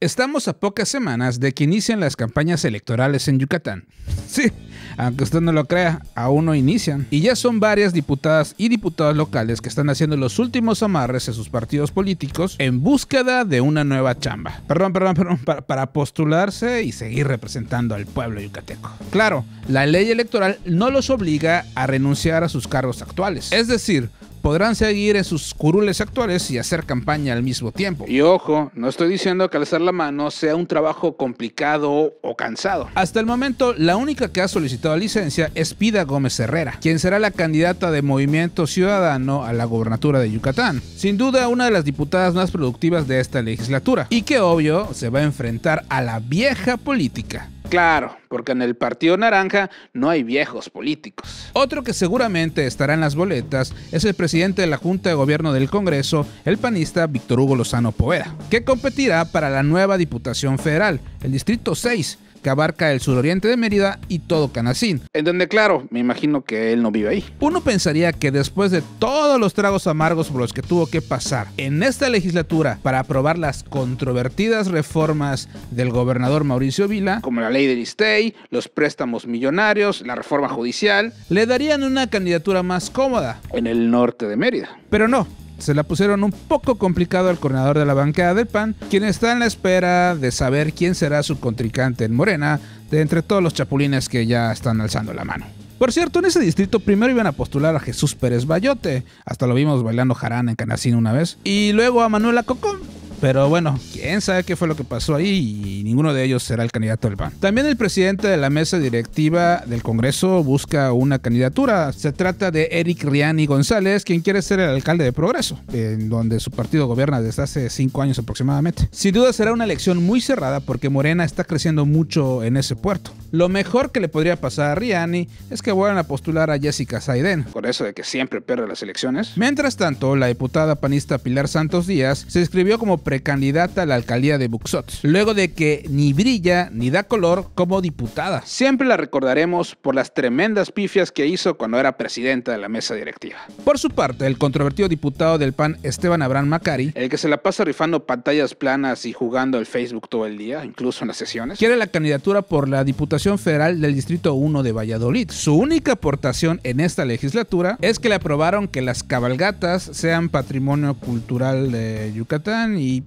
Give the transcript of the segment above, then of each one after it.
Estamos a pocas semanas de que inician las campañas electorales en Yucatán. Sí, aunque usted no lo crea, aún no inician. Y ya son varias diputadas y diputados locales que están haciendo los últimos amarres a sus partidos políticos en búsqueda de una nueva chamba. Perdón, perdón, perdón, para, para postularse y seguir representando al pueblo yucateco. Claro, la ley electoral no los obliga a renunciar a sus cargos actuales. Es decir, podrán seguir en sus curules actuales y hacer campaña al mismo tiempo. Y ojo, no estoy diciendo que alzar la mano sea un trabajo complicado o cansado. Hasta el momento, la única que ha solicitado licencia es Pida Gómez Herrera, quien será la candidata de Movimiento Ciudadano a la gobernatura de Yucatán. Sin duda, una de las diputadas más productivas de esta legislatura y que obvio se va a enfrentar a la vieja política. Claro, porque en el Partido Naranja no hay viejos políticos. Otro que seguramente estará en las boletas es el presidente de la Junta de Gobierno del Congreso, el panista Víctor Hugo Lozano Poeda, que competirá para la nueva Diputación Federal, el Distrito 6, que abarca el suroriente de Mérida y todo Canacín. En donde, claro, me imagino que él no vive ahí. Uno pensaría que después de todos los tragos amargos por los que tuvo que pasar en esta legislatura para aprobar las controvertidas reformas del gobernador Mauricio Vila, como la ley stay, los préstamos millonarios, la reforma judicial. Le darían una candidatura más cómoda. En el norte de Mérida. Pero no, se la pusieron un poco complicado al coordinador de la banquera del PAN, quien está en la espera de saber quién será su contrincante en Morena, de entre todos los chapulines que ya están alzando la mano. Por cierto, en ese distrito primero iban a postular a Jesús Pérez Bayote, hasta lo vimos bailando jarana en Canacín una vez, y luego a Manuela Cocón, pero bueno, quién sabe qué fue lo que pasó ahí y ninguno de ellos será el candidato del PAN. También el presidente de la mesa directiva del Congreso busca una candidatura. Se trata de Eric Riani González, quien quiere ser el alcalde de Progreso, en donde su partido gobierna desde hace cinco años aproximadamente. Sin duda será una elección muy cerrada porque Morena está creciendo mucho en ese puerto. Lo mejor que le podría pasar a Riani es que vuelvan a postular a Jessica Saiden, por eso de que siempre pierde las elecciones. Mientras tanto, la diputada panista Pilar Santos Díaz se inscribió como precandidata a la alcaldía de Buxot, luego de que ni brilla ni da color como diputada. Siempre la recordaremos por las tremendas pifias que hizo cuando era presidenta de la mesa directiva. Por su parte, el controvertido diputado del PAN Esteban Abraham Macari, el que se la pasa rifando pantallas planas y jugando el Facebook todo el día, incluso en las sesiones, quiere la candidatura por la Diputación Federal del Distrito 1 de Valladolid. Su única aportación en esta legislatura es que le aprobaron que las cabalgatas sean patrimonio cultural de Yucatán y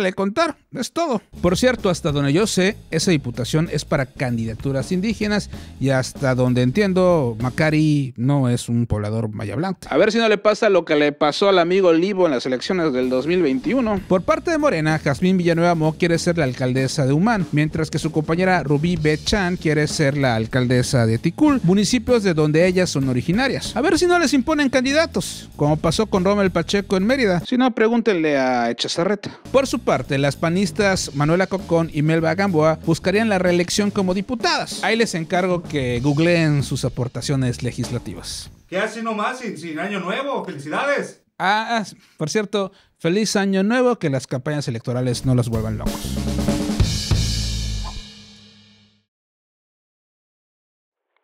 le contar, es todo. Por cierto, hasta donde yo sé, esa diputación es para candidaturas indígenas y hasta donde entiendo, Macari no es un poblador mayablante. A ver si no le pasa lo que le pasó al amigo Libo en las elecciones del 2021. Por parte de Morena, Jazmín Villanueva Mo quiere ser la alcaldesa de Humán, mientras que su compañera Rubí Bechan quiere ser la alcaldesa de Ticul, municipios de donde ellas son originarias. A ver si no les imponen candidatos, como pasó con Rommel Pacheco en Mérida. Si no, pregúntenle a Echazarreta. Por su parte, las panistas Manuela Cocón y Melba Gamboa buscarían la reelección como diputadas. Ahí les encargo que googleen sus aportaciones legislativas. ¿Qué hace nomás sin, sin Año Nuevo? ¡Felicidades! Ah, ah, por cierto, feliz Año Nuevo, que las campañas electorales no los vuelvan locos.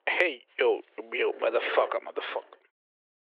Hey, yo, yo, motherfucker, motherfucker.